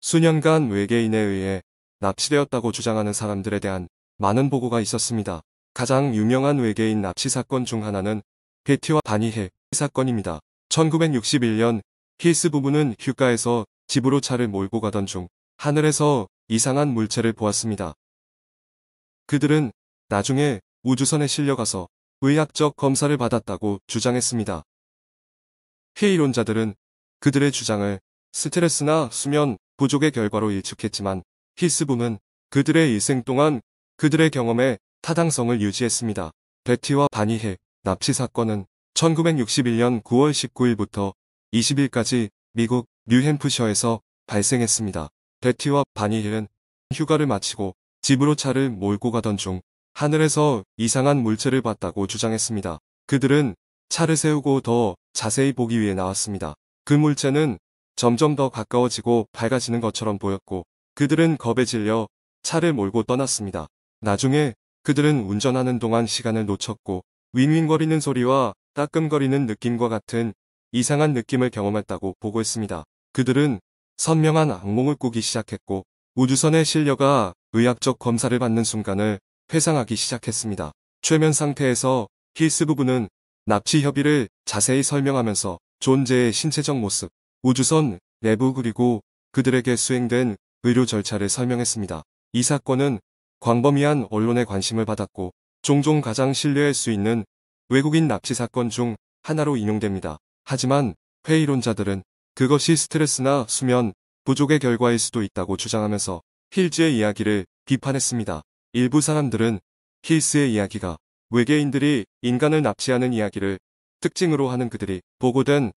수년간 외계인에 의해 납치되었다고 주장하는 사람들에 대한 많은 보고가 있었습니다. 가장 유명한 외계인 납치 사건 중 하나는 베티와 바니해 사건입니다. 1961년 히스 부부는 휴가에서 집으로 차를 몰고 가던 중 하늘에서 이상한 물체를 보았습니다. 그들은 나중에 우주선에 실려가서 의학적 검사를 받았다고 주장했습니다. 회의론자들은 그들의 주장을 스트레스나 수면, 부족의 결과로 일축했지만 히스부는 그들의 일생 동안 그들의 경험에 타당성을 유지했습니다. 베티와 바니해 납치 사건은 1961년 9월 19일부터 20일까지 미국 뉴햄프셔에서 발생했습니다. 베티와 바니힐은 휴가를 마치고 집으로 차를 몰고 가던 중 하늘에서 이상한 물체를 봤다고 주장했습니다. 그들은 차를 세우고 더 자세히 보기 위해 나왔습니다. 그 물체는 점점 더 가까워지고 밝아지는 것처럼 보였고 그들은 겁에 질려 차를 몰고 떠났습니다. 나중에 그들은 운전하는 동안 시간을 놓쳤고 윙윙거리는 소리와 따끔거리는 느낌과 같은 이상한 느낌을 경험했다고 보고했습니다. 그들은 선명한 악몽을 꾸기 시작했고 우주선의 실려가 의학적 검사를 받는 순간을 회상하기 시작했습니다. 최면 상태에서 힐스 부부는 납치 협의를 자세히 설명하면서 존재의 신체적 모습, 우주선 내부 그리고 그들에게 수행된 의료 절차를 설명했습니다. 이 사건은 광범위한 언론의 관심을 받았고 종종 가장 신뢰할 수 있는 외국인 납치 사건 중 하나로 인용됩니다. 하지만 회의론자들은 그것이 스트레스나 수면, 부족의 결과일 수도 있다고 주장하면서 힐즈의 이야기를 비판했습니다. 일부 사람들은 힐스의 이야기가 외계인들이 인간을 납치하는 이야기를 특징으로 하는 그들이 보고된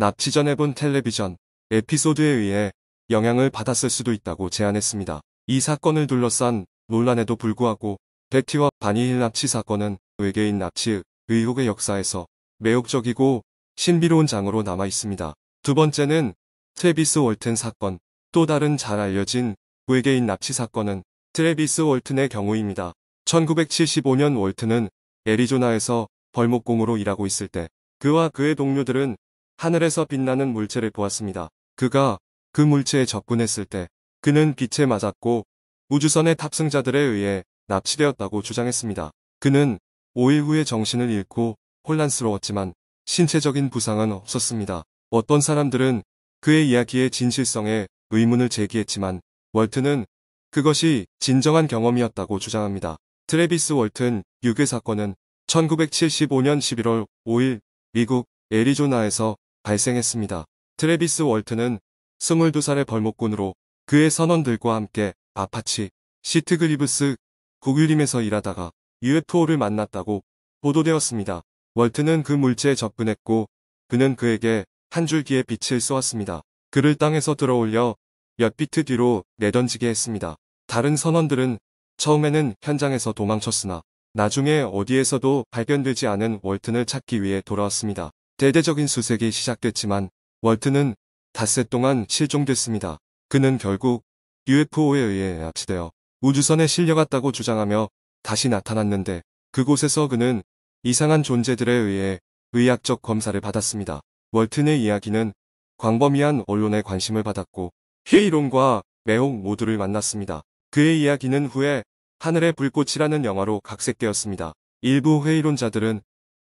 납치 전에 본 텔레비전 에피소드에 의해 영향을 받았을 수도 있다고 제안했습니다. 이 사건을 둘러싼 논란에도 불구하고 베티와 바니힐 납치 사건은 외계인 납치 의혹의 역사에서 매혹적이고 신비로운 장으로 남아 있습니다. 두 번째는 트레비스 월튼 사건 또 다른 잘 알려진 외계인 납치 사건은 트레비스 월튼의 경우입니다. 1975년 월튼은 애리조나에서 벌목공으로 일하고 있을 때 그와 그의 동료들은 하늘에서 빛나는 물체를 보았습니다. 그가 그 물체에 접근했을 때 그는 빛에 맞았고 우주선의 탑승자들에 의해 납치되었다고 주장했습니다. 그는 5일 후에 정신을 잃고 혼란스러웠지만 신체적인 부상은 없었습니다. 어떤 사람들은 그의 이야기의 진실성에 의문을 제기했지만 월트는 그것이 진정한 경험이었다고 주장합니다. 트레비스 월튼 유괴 사건은 1975년 11월 5일 미국 애리조나에서 발생했습니다. 트레비스 월트는 22살의 벌목꾼으로 그의 선원들과 함께 아파치, 시트그리브스, 고귤림에서 일하다가 UFO를 만났다고 보도되었습니다. 월트는 그 물체에 접근했고 그는 그에게 한 줄기의 빛을 쏘았습니다. 그를 땅에서 들어올려 몇 비트 뒤로 내던지게 했습니다. 다른 선원들은 처음에는 현장에서 도망쳤으나 나중에 어디에서도 발견되지 않은 월튼을 찾기 위해 돌아왔습니다. 대대적인 수색이 시작됐지만 월트는 닷새 동안 실종됐습니다. 그는 결국 UFO에 의해 압치되어 우주선에 실려갔다고 주장하며 다시 나타났는데 그곳에서 그는 이상한 존재들에 의해 의학적 검사를 받았습니다. 월튼의 이야기는 광범위한 언론의 관심을 받았고 히이론과 매홍 모두를 만났습니다. 그의 이야기는 후에 하늘의 불꽃이라는 영화로 각색되었습니다. 일부 회의론자들은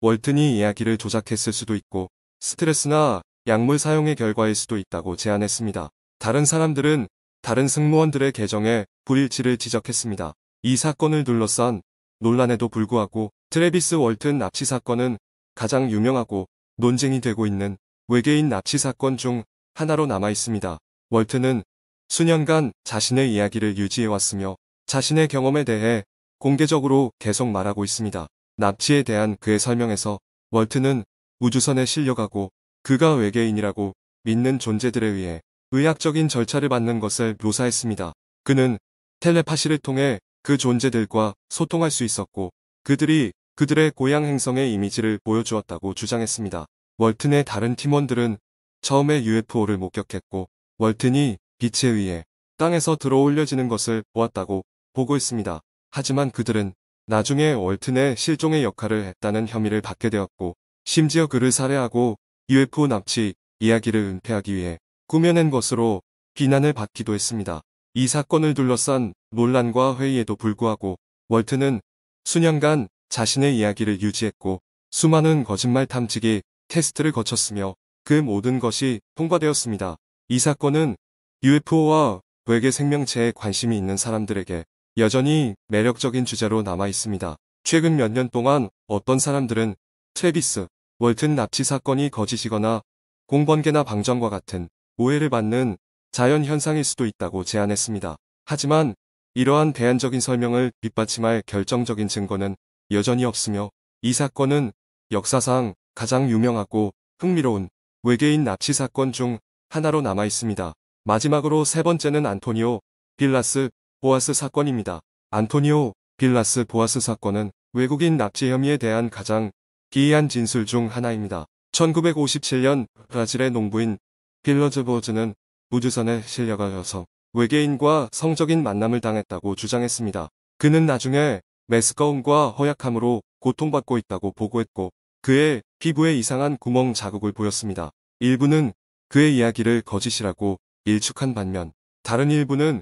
월튼이 이야기를 조작했을 수도 있고 스트레스나 약물 사용의 결과일 수도 있다고 제안했습니다. 다른 사람들은 다른 승무원들의 계정에 불일치를 지적했습니다. 이 사건을 둘러싼 논란에도 불구하고 트레비스 월튼 납치 사건은 가장 유명하고 논쟁이 되고 있는 외계인 납치 사건 중 하나로 남아 있습니다. 월튼은 수년간 자신의 이야기를 유지해왔으며 자신의 경험에 대해 공개적으로 계속 말하고 있습니다. 납치에 대한 그의 설명에서 월트는 우주선에 실려가고 그가 외계인이라고 믿는 존재들에 의해 의학적인 절차를 받는 것을 묘사했습니다. 그는 텔레파시를 통해 그 존재들과 소통할 수 있었고 그들이 그들의 고향 행성의 이미지를 보여주었다고 주장했습니다. 월튼의 다른 팀원들은 처음에 UFO를 목격했고 월튼이 빛에 의해 땅에서 들어올려지는 것을 보았다고 보고있습니다 하지만 그들은 나중에 월튼의 실종의 역할을 했다는 혐의를 받게 되었고 심지어 그를 살해하고 UFO 납치 이야기를 은폐하기 위해 꾸며낸 것으로 비난을 받기도 했습니다. 이 사건을 둘러싼 논란과 회의에도 불구하고 월튼은 수년간 자신의 이야기를 유지했고 수많은 거짓말 탐지기 테스트를 거쳤으며 그 모든 것이 통과되었습니다. 이 사건은 UFO와 외계 생명체에 관심이 있는 사람들에게 여전히 매력적인 주제로 남아 있습니다. 최근 몇 년 동안 어떤 사람들은 트래비스, 월튼 납치 사건이 거짓이거나 공번개나 방정과 같은 오해를 받는 자연 현상일 수도 있다고 제안했습니다. 하지만 이러한 대안적인 설명을 뒷받침할 결정적인 증거는 여전히 없으며 이 사건은 역사상 가장 유명하고 흥미로운 외계인 납치 사건 중 하나로 남아 있습니다. 마지막으로 세 번째는 안토니오 빌라스 보아스 사건입니다. 안토니오 빌라스 보아스 사건은 외국인 납치 혐의에 대한 가장 기이한 진술 중 하나입니다. 1957년 브라질의 농부인 빌러즈보즈는 우주선에 실려가서 외계인과 성적인 만남을 당했다고 주장했습니다. 그는 나중에 메스꺼움과 허약함으로 고통받고 있다고 보고했고 그의 피부에 이상한 구멍 자국을 보였습니다. 일부는 그의 이야기를 거짓이라고 일축한 반면 다른 일부는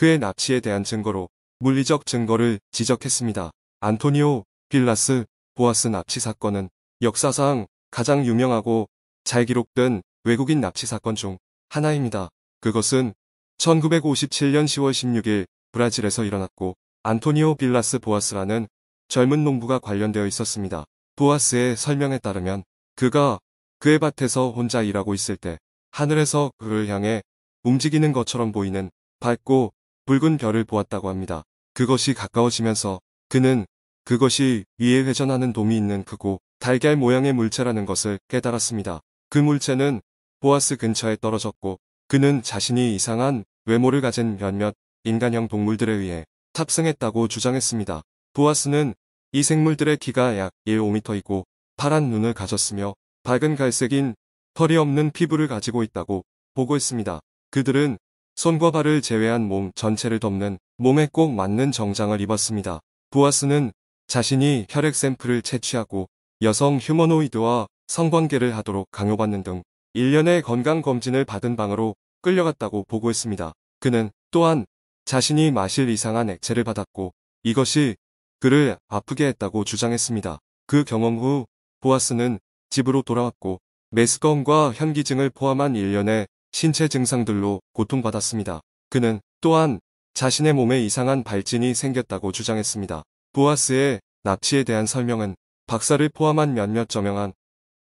그의 납치에 대한 증거로 물리적 증거를 지적했습니다. 안토니오 빌라스 보아스 납치 사건은 역사상 가장 유명하고 잘 기록된 외국인 납치 사건 중 하나입니다. 그것은 1957년 10월 16일 브라질에서 일어났고 안토니오 빌라스 보아스라는 젊은 농부가 관련되어 있었습니다. 보아스의 설명에 따르면 그가 그의 밭에서 혼자 일하고 있을 때 하늘에서 그를 향해 움직이는 것처럼 보이는 밝고 붉은 별을 보았다고 합니다. 그것이 가까워지면서 그는 그것이 위에 회전하는 돔이 있는 크고 달걀 모양의 물체라는 것을 깨달았습니다. 그 물체는 보아스 근처에 떨어졌고 그는 자신이 이상한 외모를 가진 몇몇 인간형 동물들에 의해 탑승했다고 주장했습니다. 보아스는 이 생물들의 키가 약 1.5m이고 파란 눈을 가졌으며 밝은 갈색인 털이 없는 피부를 가지고 있다고 보고했습니다. 그들은 손과 발을 제외한 몸 전체를 덮는 몸에 꼭 맞는 정장을 입었습니다. 부아스는 자신이 혈액 샘플을 채취하고 여성 휴머노이드와 성관계를 하도록 강요받는 등 1년의 건강검진을 받은 방으로 끌려갔다고 보고했습니다. 그는 또한 자신이 마실 이상한 액체를 받았고 이것이 그를 아프게 했다고 주장했습니다. 그 경험 후 보아스는 집으로 돌아왔고 메스꺼움과 현기증을 포함한 1년의 신체 증상들로 고통받았습니다. 그는 또한 자신의 몸에 이상한 발진이 생겼다고 주장했습니다. 보아스의 납치에 대한 설명은 박사를 포함한 몇몇 저명한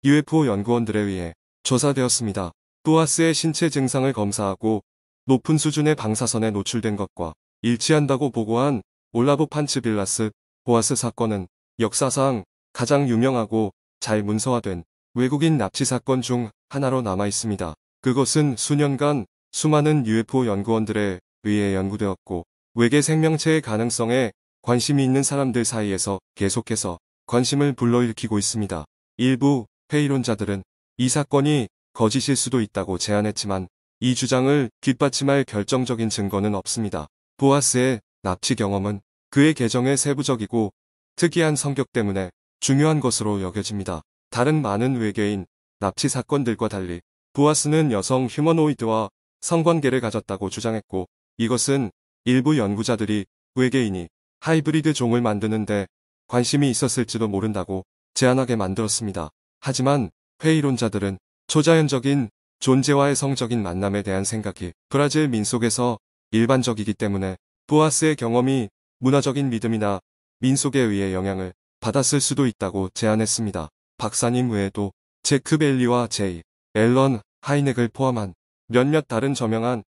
UFO 연구원들에 의해 조사되었습니다. 보아스의 신체 증상을 검사하고 높은 수준의 방사선에 노출된 것과 일치한다고 보고한 올라브 판츠빌라스 보아스 사건은 역사상 가장 유명하고 잘 문서화된 외국인 납치 사건 중 하나로 남아 있습니다. 그것은 수년간 수많은 UFO 연구원들에 의해 연구되었고 외계 생명체의 가능성에 관심이 있는 사람들 사이에서 계속해서 관심을 불러일으키고 있습니다. 일부 회의론자들은 이 사건이 거짓일 수도 있다고 제안했지만 이 주장을 뒷받침할 결정적인 증거는 없습니다. 보아스의 납치 경험은 그의 계정의 세부적이고 특이한 성격 때문에 중요한 것으로 여겨집니다. 다른 많은 외계인 납치 사건들과 달리 부하스는 여성 휴머노이드와 성관계를 가졌다고 주장했고 이것은 일부 연구자들이 외계인이 하이브리드 종을 만드는데 관심이 있었을지도 모른다고 제안하게 만들었습니다. 하지만 회의론자들은 초자연적인 존재와의 성적인 만남에 대한 생각이 브라질 민속에서 일반적이기 때문에 부하스의 경험이 문화적인 믿음이나 민속에 의해 영향을 받았을 수도 있다고 제안했습니다. 박사님 외에도 제크 벨리와 제이, 앨런 하이넥을 포함한 몇몇 다른 저명한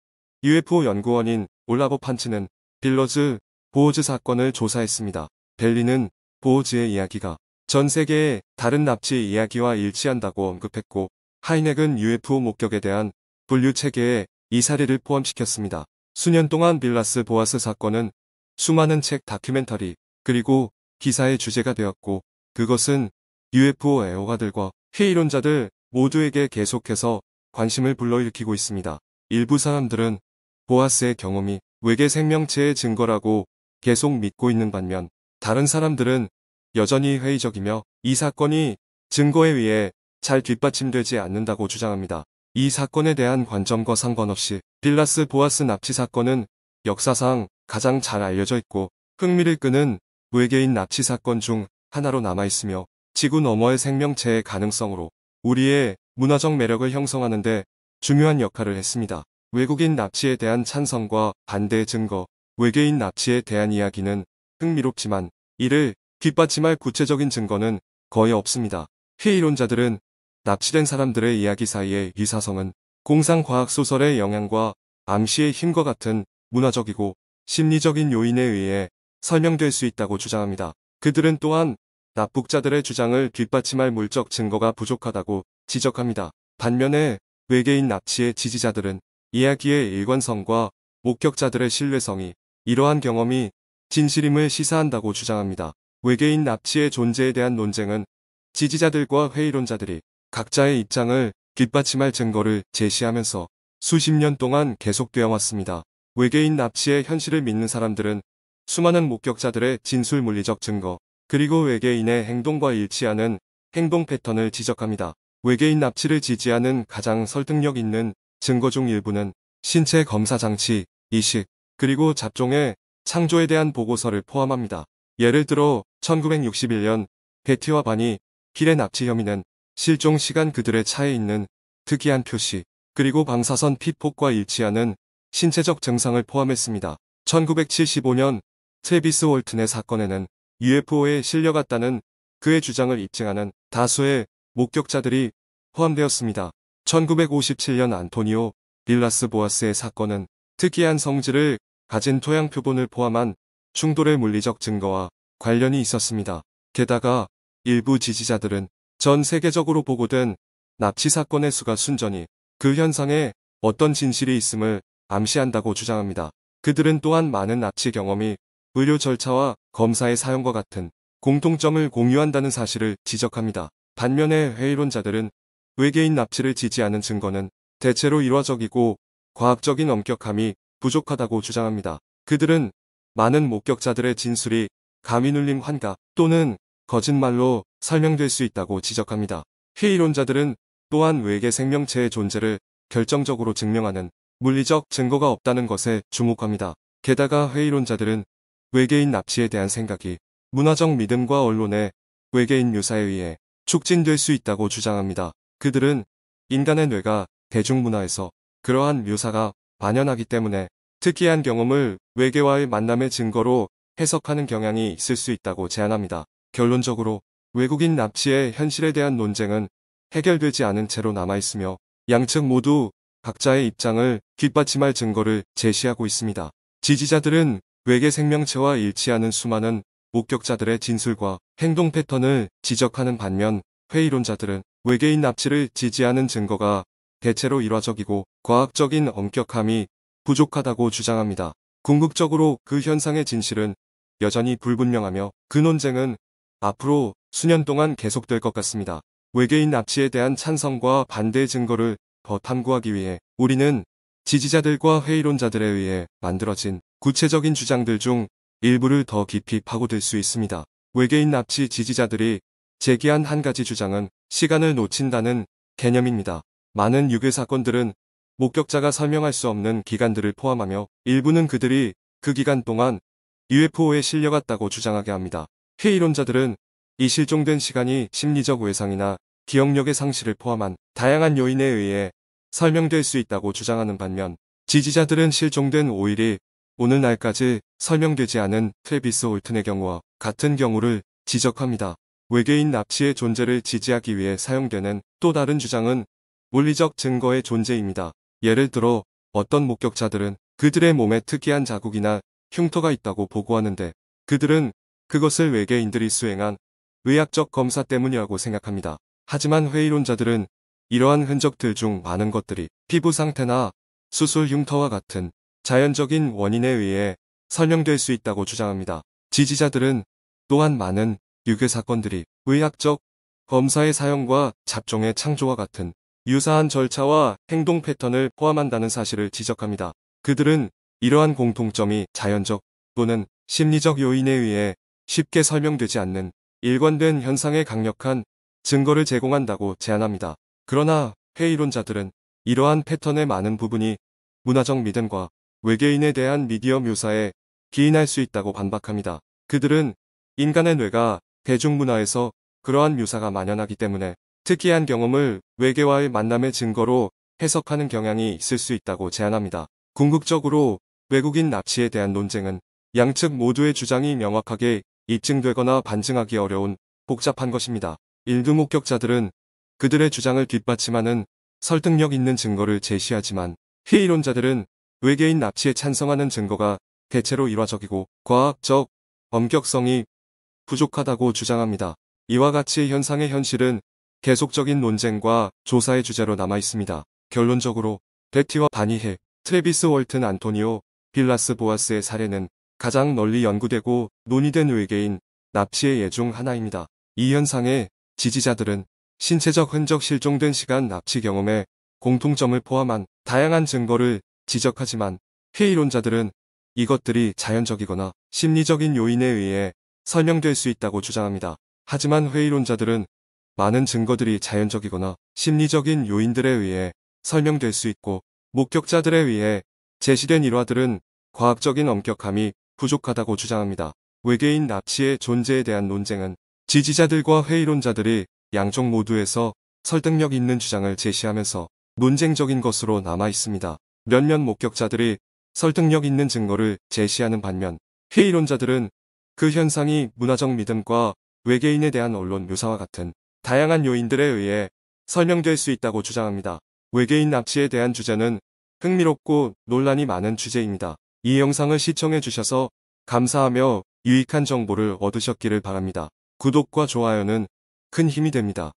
UFO 연구원인 올라보 판츠는 빌러즈 보호즈 사건을 조사했습니다. 벨리는 보호즈의 이야기가 전 세계의 다른 납치 이야기와 일치한다고 언급했고 하이넥은 UFO 목격에 대한 분류 체계에 이 사례를 포함시켰습니다. 수년 동안 빌라스 보아스 사건은 수많은 책 다큐멘터리 그리고 기사의 주제가 되었고 그것은 UFO 애호가들과 회의론자들 모두에게 계속해서 관심을 불러일으키고 있습니다. 일부 사람들은 보아스의 경험이 외계 생명체의 증거라고 계속 믿고 있는 반면 다른 사람들은 여전히 회의적이며 이 사건이 증거에 의해 잘 뒷받침되지 않는다고 주장합니다. 이 사건에 대한 관점과 상관없이 빌라스 보아스 납치 사건은 역사상 가장 잘 알려져 있고 흥미를 끄는 외계인 납치 사건 중 하나로 남아있으며 지구 너머의 생명체의 가능성으로 우리의 문화적 매력을 형성하는데 중요한 역할을 했습니다. 외국인 납치에 대한 찬성과 반대의 증거, 외계인 납치에 대한 이야기는 흥미롭지만 이를 뒷받침할 구체적인 증거는 거의 없습니다. 회의론자들은 납치된 사람들의 이야기 사이의 유사성은 공상과학소설의 영향과 암시의 힘과 같은 문화적이고 심리적인 요인에 의해 설명될 수 있다고 주장합니다. 그들은 또한 납북자들의 주장을 뒷받침할 물적 증거가 부족하다고 지적합니다. 반면에 외계인 납치의 지지자들은 이야기의 일관성과 목격자들의 신뢰성이 이러한 경험이 진실임을 시사한다고 주장합니다. 외계인 납치의 존재에 대한 논쟁은 지지자들과 회의론자들이 각자의 입장을 뒷받침할 증거를 제시하면서 수십 년 동안 계속되어 왔습니다. 외계인 납치의 현실을 믿는 사람들은 수많은 목격자들의 진술 물리적 증거, 그리고 외계인의 행동과 일치하는 행동 패턴을 지적합니다. 외계인 납치를 지지하는 가장 설득력 있는 증거 중 일부는 신체 검사 장치, 이식, 그리고 잡종의 창조에 대한 보고서를 포함합니다. 예를 들어 1961년 베티와 반이 길의 납치 혐의는 실종 시간 그들의 차에 있는 특이한 표시, 그리고 방사선 피폭과 일치하는 신체적 증상을 포함했습니다. 1975년 트레비스 월튼의 사건에는 UFO에 실려갔다는 그의 주장을 입증하는 다수의 목격자들이 포함되었습니다. 1957년 안토니오 빌라스 보아스의 사건은 특이한 성질을 가진 토양 표본을 포함한 충돌의 물리적 증거와 관련이 있었습니다. 게다가 일부 지지자들은 전 세계적으로 보고된 납치 사건의 수가 순전히 그 현상에 어떤 진실이 있음을 암시한다고 주장합니다. 그들은 또한 많은 납치 경험이 의료 절차와 검사의 사용과 같은 공통점을 공유한다는 사실을 지적합니다. 반면에 회의론자들은 외계인 납치를 지지하는 증거는 대체로 일화적이고 과학적인 엄격함이 부족하다고 주장합니다. 그들은 많은 목격자들의 진술이 가미눌림 환각 또는 거짓말로 설명될 수 있다고 지적합니다. 회의론자들은 또한 외계 생명체의 존재를 결정적으로 증명하는 물리적 증거가 없다는 것에 주목합니다. 게다가 회의론자들은 외계인 납치에 대한 생각이 문화적 믿음과 언론의 외계인 묘사에 의해 촉진될 수 있다고 주장합니다. 그들은 인간의 뇌가 대중문화에서 그러한 묘사가 반연하기 때문에 특이한 경험을 외계와의 만남의 증거로 해석하는 경향이 있을 수 있다고 제안합니다. 결론적으로 외국인 납치의 현실에 대한 논쟁은 해결되지 않은 채로 남아있으며 양측 모두 각자의 입장을 뒷받침할 증거를 제시하고 있습니다. 지지자들은 외계 생명체와 일치하는 수많은 목격자들의 진술과 행동 패턴을 지적하는 반면 회의론자들은 외계인 납치를 지지하는 증거가 대체로 일화적이고 과학적인 엄격함이 부족하다고 주장합니다. 궁극적으로 그 현상의 진실은 여전히 불분명하며 그 논쟁은 앞으로 수년 동안 계속될 것 같습니다. 외계인 납치에 대한 찬성과 반대의 증거를 더 탐구하기 위해 우리는 지지자들과 회의론자들에 의해 만들어진 구체적인 주장들 중 일부를 더 깊이 파고들 수 있습니다. 외계인 납치 지지자들이 제기한 한 가지 주장은 시간을 놓친다는 개념입니다. 많은 유괴 사건들은 목격자가 설명할 수 없는 기간들을 포함하며 일부는 그들이 그 기간 동안 UFO에 실려갔다고 주장하게 합니다. 회의론자들은 이 실종된 시간이 심리적 외상이나 기억력의 상실을 포함한 다양한 요인에 의해 설명될 수 있다고 주장하는 반면 지지자들은 실종된 오일이 오늘날까지 설명되지 않은 트레비스 올튼의 경우와 같은 경우를 지적합니다. 외계인 납치의 존재를 지지하기 위해 사용되는 또 다른 주장은 물리적 증거의 존재입니다. 예를 들어 어떤 목격자들은 그들의 몸에 특이한 자국이나 흉터가 있다고 보고하는데 그들은 그것을 외계인들이 수행한 의학적 검사 때문이라고 생각합니다. 하지만 회의론자들은 이러한 흔적들 중 많은 것들이 피부 상태나 수술 흉터와 같은 자연적인 원인에 의해 설명될 수 있다고 주장합니다. 지지자들은 또한 많은 유괴 사건들이 의학적 검사의 사용과 잡종의 창조와 같은 유사한 절차와 행동 패턴을 포함한다는 사실을 지적합니다. 그들은 이러한 공통점이 자연적 또는 심리적 요인에 의해 쉽게 설명되지 않는 일관된 현상에 강력한 증거를 제공한다고 제안합니다. 그러나 회의론자들은 이러한 패턴의 많은 부분이 문화적 믿음과 외계인에 대한 미디어 묘사에 기인할 수 있다고 반박합니다. 그들은 인간의 뇌가 대중문화에서 그러한 묘사가 만연하기 때문에 특이한 경험을 외계와의 만남의 증거로 해석하는 경향이 있을 수 있다고 제안합니다. 궁극적으로 외국인 납치에 대한 논쟁은 양측 모두의 주장이 명확하게 입증되거나 반증하기 어려운 복잡한 것입니다. 일부 목격자들은 그들의 주장을 뒷받침하는 설득력 있는 증거를 제시하지만 피이론자들은 외계인 납치에 찬성하는 증거가 대체로 일화적이고 과학적 엄격성이 부족하다고 주장합니다. 이와 같이 현상의 현실은 계속적인 논쟁과 조사의 주제로 남아 있습니다. 결론적으로 베티와 바니해, 트레비스 월튼 안토니오, 빌라스 보아스의 사례는 가장 널리 연구되고 논의된 외계인 납치의 예중 하나입니다. 이 현상의 지지자들은 신체적 흔적 실종된 시간 납치 경험에 공통점을 포함한 다양한 증거를 지적하지만 회의론자들은 이것들이 자연적이거나 심리적인 요인에 의해 설명될 수 있다고 주장합니다. 하지만 회의론자들은 많은 증거들이 자연적이거나 심리적인 요인들에 의해 설명될 수 있고 목격자들에 의해 제시된 일화들은 과학적인 엄격함이 부족하다고 주장합니다. 외계인 납치의 존재에 대한 논쟁은 지지자들과 회의론자들이 양쪽 모두에서 설득력 있는 주장을 제시하면서 논쟁적인 것으로 남아 있습니다. 몇몇 목격자들이 설득력 있는 증거를 제시하는 반면 회의론자들은 그 현상이 문화적 믿음과 외계인에 대한 언론 묘사와 같은 다양한 요인들에 의해 설명될 수 있다고 주장합니다. 외계인 납치에 대한 주제는 흥미롭고 논란이 많은 주제입니다. 이 영상을 시청해 주셔서 감사하며 유익한 정보를 얻으셨기를 바랍니다. 구독과 좋아요는 큰 힘이 됩니다.